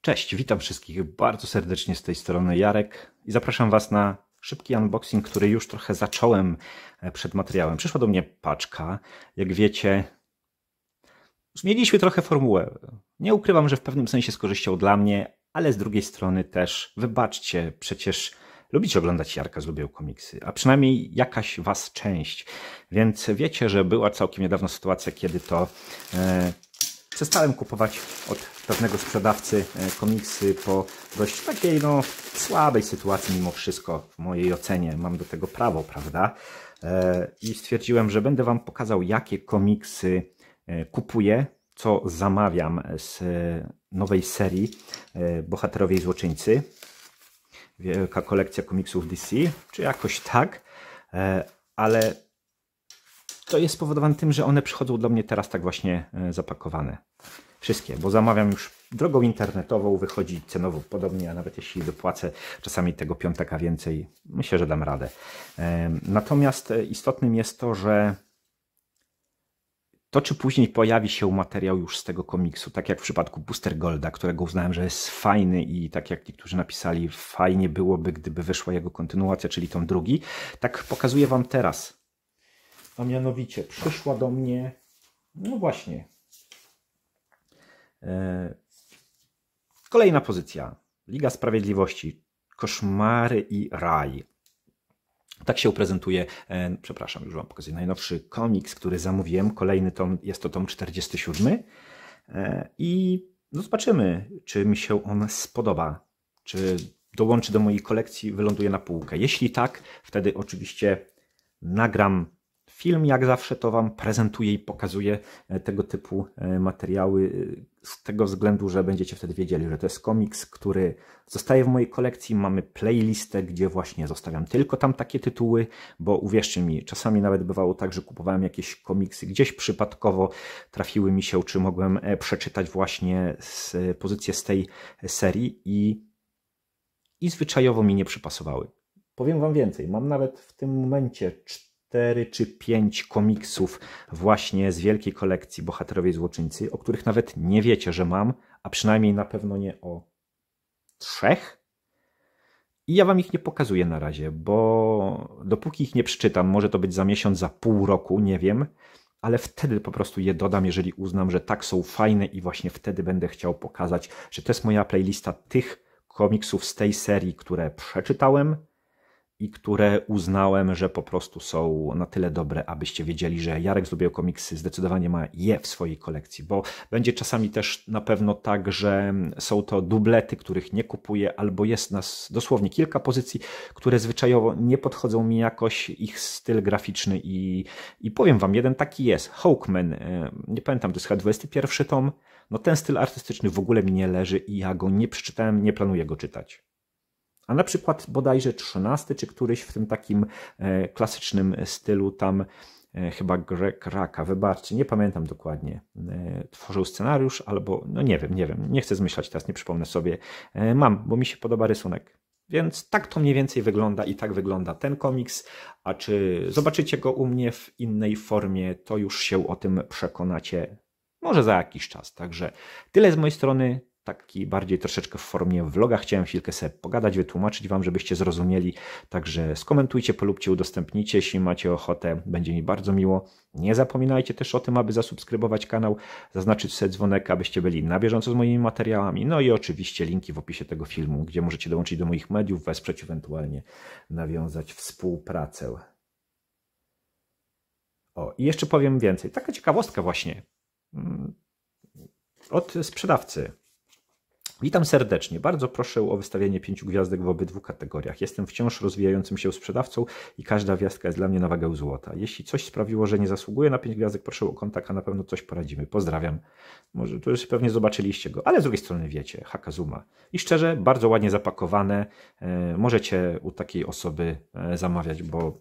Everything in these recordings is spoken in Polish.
Cześć, witam wszystkich bardzo serdecznie z tej strony Jarek i zapraszam Was na szybki unboxing, który już trochę zacząłem e, przed materiałem. Przyszła do mnie paczka. Jak wiecie, zmieniliśmy trochę formułę. Nie ukrywam, że w pewnym sensie z korzyścią dla mnie, ale z drugiej strony też, wybaczcie, przecież lubicie oglądać Jarka z Lubią Komiksy, a przynajmniej jakaś was część. Więc wiecie, że była całkiem niedawno sytuacja, kiedy to e, przestałem kupować od pewnego sprzedawcy e, komiksy po dość takiej no, słabej sytuacji mimo wszystko w mojej ocenie. Mam do tego prawo, prawda? E, I stwierdziłem, że będę Wam pokazał, jakie komiksy e, kupuję, co zamawiam z nowej serii Bohaterowie i Złoczyńcy wielka kolekcja komiksów DC, czy jakoś tak, e, ale to jest spowodowane tym, że one przychodzą do mnie teraz tak właśnie e, zapakowane. Wszystkie, bo zamawiam już drogą internetową, wychodzi cenowo podobnie, a nawet jeśli dopłacę czasami tego piątaka więcej, myślę, że dam radę. E, natomiast istotnym jest to, że to czy później pojawi się materiał już z tego komiksu, tak jak w przypadku Booster Golda, którego uznałem, że jest fajny i tak jak niektórzy napisali, fajnie byłoby, gdyby wyszła jego kontynuacja, czyli tom drugi, tak pokazuję wam teraz. A mianowicie przyszła do mnie, no właśnie, e, kolejna pozycja. Liga Sprawiedliwości, Koszmary i Raj. Tak się prezentuje, e, przepraszam, już Wam pokazuję, najnowszy komiks, który zamówiłem. Kolejny tom, jest to tom 47. E, I no zobaczymy, czy mi się on spodoba, czy dołączy do mojej kolekcji, wyląduje na półkę. Jeśli tak, wtedy oczywiście nagram Film jak zawsze to Wam prezentuje i pokazuje tego typu e, materiały e, z tego względu, że będziecie wtedy wiedzieli, że to jest komiks, który zostaje w mojej kolekcji. Mamy playlistę, gdzie właśnie zostawiam tylko tam takie tytuły, bo uwierzcie mi, czasami nawet bywało tak, że kupowałem jakieś komiksy gdzieś przypadkowo, trafiły mi się, czy mogłem e, przeczytać właśnie z, pozycję z tej serii i, i zwyczajowo mi nie przypasowały. Powiem Wam więcej, mam nawet w tym momencie 4 czy 5 komiksów właśnie z wielkiej kolekcji Bohaterowie Złoczyńcy, o których nawet nie wiecie, że mam, a przynajmniej na pewno nie o trzech. I ja wam ich nie pokazuję na razie, bo dopóki ich nie przeczytam, może to być za miesiąc, za pół roku, nie wiem, ale wtedy po prostu je dodam, jeżeli uznam, że tak są fajne i właśnie wtedy będę chciał pokazać, że to jest moja playlista tych komiksów z tej serii, które przeczytałem, i które uznałem, że po prostu są na tyle dobre, abyście wiedzieli, że Jarek z Lubię Komiksy zdecydowanie ma je w swojej kolekcji, bo będzie czasami też na pewno tak, że są to dublety, których nie kupuję, albo jest nas dosłownie kilka pozycji, które zwyczajowo nie podchodzą mi jakoś, ich styl graficzny i, i powiem wam, jeden taki jest, Hawkman, e, nie pamiętam, to jest chyba 21 tom, no ten styl artystyczny w ogóle mi nie leży i ja go nie przeczytałem, nie planuję go czytać. A na przykład bodajże 13 czy któryś w tym takim e, klasycznym stylu tam e, chyba Greg Raka, wybaczcie, nie pamiętam dokładnie, e, tworzył scenariusz albo, no nie wiem, nie wiem, nie chcę zmyślać teraz, nie przypomnę sobie, mam, bo mi się podoba rysunek. Więc tak to mniej więcej wygląda i tak wygląda ten komiks, a czy zobaczycie go u mnie w innej formie, to już się o tym przekonacie może za jakiś czas. Także tyle z mojej strony, taki bardziej troszeczkę w formie vloga. Chciałem chwilkę sobie pogadać, wytłumaczyć Wam, żebyście zrozumieli. Także skomentujcie, polubcie, udostępnijcie, jeśli macie ochotę. Będzie mi bardzo miło. Nie zapominajcie też o tym, aby zasubskrybować kanał, zaznaczyć sobie dzwonek, abyście byli na bieżąco z moimi materiałami. No i oczywiście linki w opisie tego filmu, gdzie możecie dołączyć do moich mediów, wesprzeć, ewentualnie nawiązać współpracę. O, i jeszcze powiem więcej. Taka ciekawostka właśnie mm, od sprzedawcy. Witam serdecznie. Bardzo proszę o wystawienie pięciu gwiazdek w obydwu kategoriach. Jestem wciąż rozwijającym się sprzedawcą i każda gwiazdka jest dla mnie na wagę złota. Jeśli coś sprawiło, że nie zasługuję na pięć gwiazdek, proszę o kontakt, a na pewno coś poradzimy. Pozdrawiam. Może to już pewnie zobaczyliście go, ale z drugiej strony wiecie, Hakazuma. I szczerze, bardzo ładnie zapakowane. E, możecie u takiej osoby e, zamawiać, bo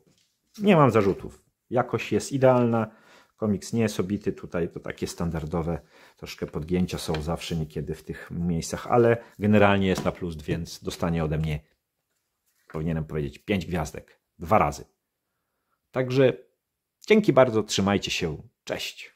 nie mam zarzutów. Jakość jest idealna Komiks niesobity, tutaj to takie standardowe troszkę podgięcia są zawsze niekiedy w tych miejscach, ale generalnie jest na plus, więc dostanie ode mnie, powinienem powiedzieć, pięć gwiazdek. Dwa razy. Także dzięki bardzo, trzymajcie się, cześć.